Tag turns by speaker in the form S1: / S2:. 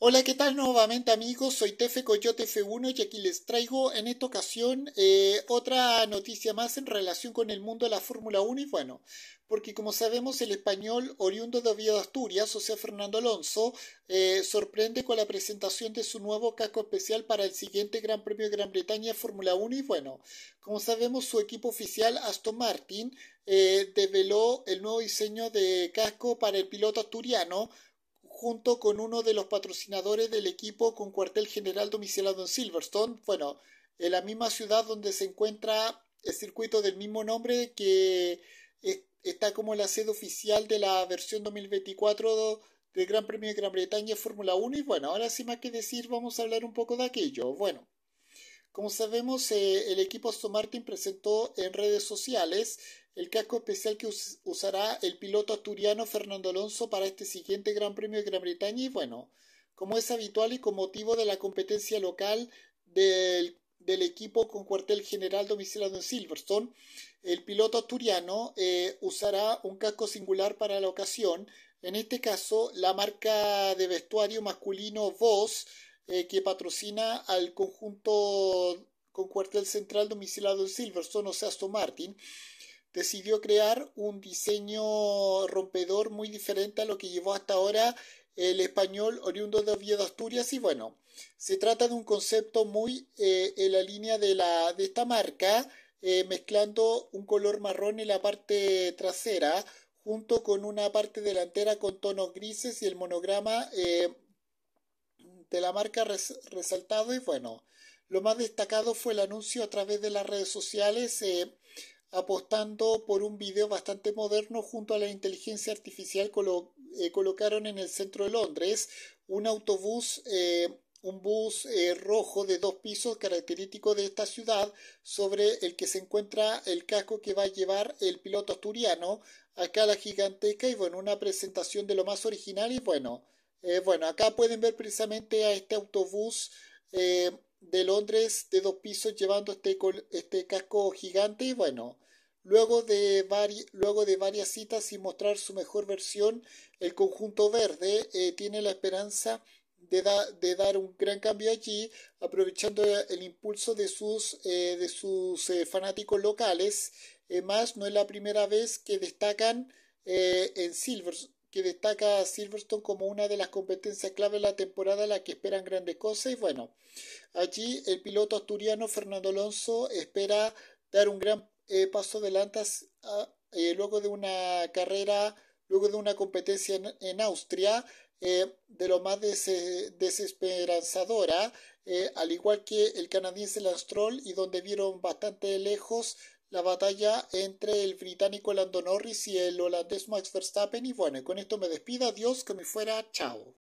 S1: Hola, ¿qué tal nuevamente amigos? Soy Tefe Coyote F1 y aquí les traigo en esta ocasión eh, otra noticia más en relación con el mundo de la Fórmula 1 y bueno, porque como sabemos el español oriundo de Oviedo Asturias, o sea Fernando Alonso, eh, sorprende con la presentación de su nuevo casco especial para el siguiente Gran Premio de Gran Bretaña Fórmula 1 y bueno, como sabemos su equipo oficial Aston Martin eh, develó el nuevo diseño de casco para el piloto asturiano junto con uno de los patrocinadores del equipo con cuartel general domiciliado en Silverstone, bueno, en la misma ciudad donde se encuentra el circuito del mismo nombre que está como la sede oficial de la versión 2024 del Gran Premio de Gran Bretaña Fórmula 1 y bueno, ahora sin más que decir vamos a hablar un poco de aquello. Bueno, como sabemos eh, el equipo Aston Martin presentó en redes sociales el casco especial que usará el piloto asturiano Fernando Alonso para este siguiente Gran Premio de Gran Bretaña y bueno, como es habitual y con motivo de la competencia local del, equipo con cuartel general domiciliado en Silverstone, el piloto asturiano eh, usará un casco singular para la ocasión, en este caso la marca de vestuario masculino Voss eh, que patrocina al conjunto con cuartel central domiciliado en Silverstone, o sea, Aston Martin, decidió crear un diseño rompedor muy diferente a lo que llevó hasta ahora el español oriundo de Oviedo, Asturias y bueno, se trata de un concepto muy eh, en la línea de, la, de esta marca, eh, mezclando un color marrón en la parte trasera junto con una parte delantera con tonos grises y el monograma eh, de la marca resaltado y bueno, lo más destacado fue el anuncio a través de las redes sociales apostando por un video bastante moderno junto a la inteligencia artificial eh, colocaron en el centro de Londres un autobús eh, un bus eh, rojo de dos pisos característico de esta ciudad sobre el que se encuentra el casco que va a llevar el piloto asturiano acá la gigantesca y bueno una presentación de lo más original y bueno bueno acá pueden ver precisamente a este autobús de Londres de dos pisos llevando este, este casco gigante y bueno, luego de, luego de varias citas y mostrar su mejor versión, el conjunto verde eh, tiene la esperanza de, de, dar un gran cambio allí, aprovechando el impulso de sus, eh, de sus eh, fanáticos locales. más, no es la primera vez que destacan en Silver, que destaca a Silverstone como una de las competencias clave de la temporada a la que esperan grandes cosas. Y bueno, allí el piloto asturiano Fernando Alonso espera dar un gran eh, paso adelante eh, luego de una carrera, luego de una competencia en, Austria. Eh, de lo más desesperanzadora, al igual que el canadiense Lance Troll, y donde vieron bastante lejos la batalla entre el británico Lando Norris y el holandés Max Verstappen. Y bueno, con esto me despido. Adiós, que me fuera. Chao.